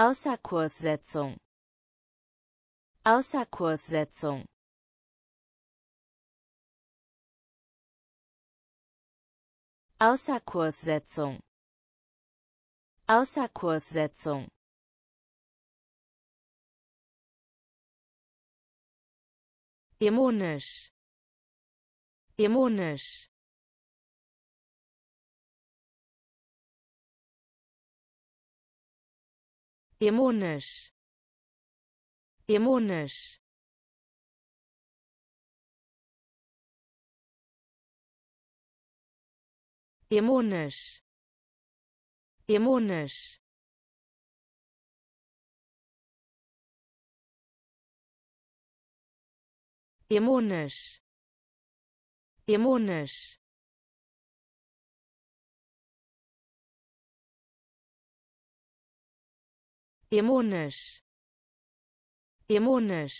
Außerkurssetzung Außerkurssetzung Außerkurssetzung Außerkurssetzung Dämonisch. Dämonisch. Αιμόνες. Αιμόνες. Αιμόνες. Αιμόνες. Emonas. Emonas.